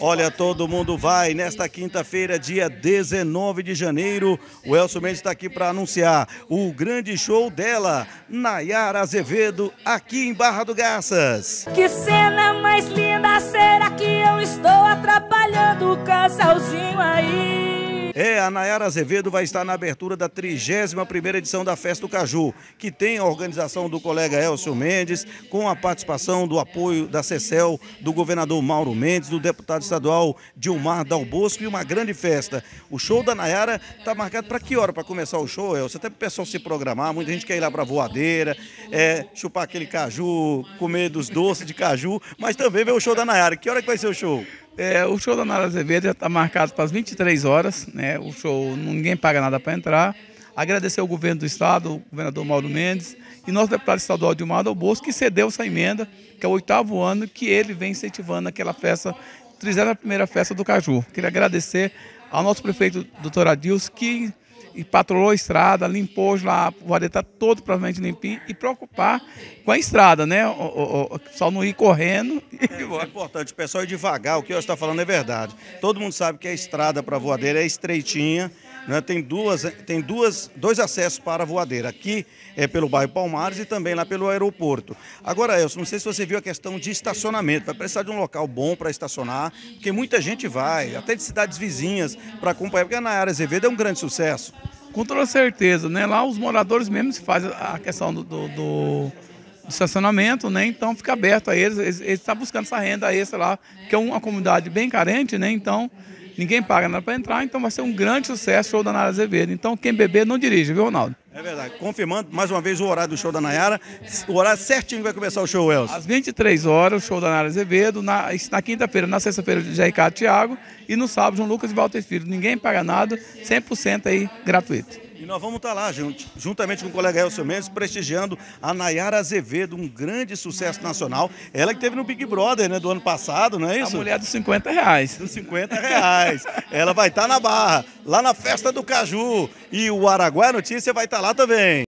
Olha, todo mundo vai nesta quinta-feira, dia 19 de janeiro. O Elcio Mendes está aqui para anunciar o grande show dela, Nayara Azevedo, aqui em Barra do Garças. Que cena mais linda! É, a Nayara Azevedo vai estar na abertura da 31ª edição da Festa do Caju, que tem a organização do colega Elcio Mendes, com a participação do apoio da CECEL, do governador Mauro Mendes, do deputado estadual Dilmar Dal Bosco e uma grande festa. O show da Nayara está marcado para que hora para começar o show, Elcio? Até para o pessoal se programar, muita gente quer ir lá para a voadeira, é, chupar aquele caju, comer dos doces de caju, mas também ver o show da Nayara. Que hora que vai ser o show? É, o show da Nara Azevedo já está marcado para as 23 horas, né? O show, ninguém paga nada para entrar. Agradecer ao governo do estado, o governador Mauro Mendes, e nosso deputado estadual Dilmado Bosco que cedeu essa emenda, que é o oitavo ano que ele vem incentivando aquela festa, fizeram a primeira festa do Caju. Queria agradecer ao nosso prefeito, doutor Adilson, que e patrulhou a estrada, limpou lá, o areia está todo provavelmente limpinho e preocupar com a estrada, né? O, o, o só não ir correndo. É, é importante, o pessoal ir devagar, o que eu estou falando é verdade. Todo mundo sabe que a estrada para voadeira é estreitinha né? Tem, duas, tem duas, dois acessos para a voadeira. Aqui é pelo bairro Palmares e também lá pelo aeroporto. Agora, Elson, não sei se você viu a questão de estacionamento. Vai precisar de um local bom para estacionar, porque muita gente vai, até de cidades vizinhas, para acompanhar, porque na área Azevedo é um grande sucesso. Com toda certeza, né? Lá os moradores mesmo se fazem a questão do, do, do estacionamento, né? Então fica aberto a eles. Eles estão tá buscando essa renda extra lá, que é uma comunidade bem carente, né? Então ninguém paga nada para entrar, então vai ser um grande sucesso o show da Nayara Azevedo. Então quem beber não dirige, viu, Ronaldo? É verdade. Confirmando mais uma vez o horário do show da Nayara. O horário certinho vai começar o show, Elcio. Às 23 horas, o show da Nayara Azevedo. Na, na quinta-feira, na sexta-feira, José Ricardo Thiago. E no sábado, João Lucas e Walter Filho. Ninguém paga nada, 100% aí gratuito. E nós vamos estar tá lá junto, juntamente com o colega Elcio Mendes, prestigiando a Nayara Azevedo, um grande sucesso nacional. Ela que teve no Big Brother, né, do ano passado, não é isso? A mulher dos 50 reais. Dos 50 reais. Ela vai estar tá na Barra, lá na Festa do Caju. E o Araguaia Notícia vai estar tá lá também.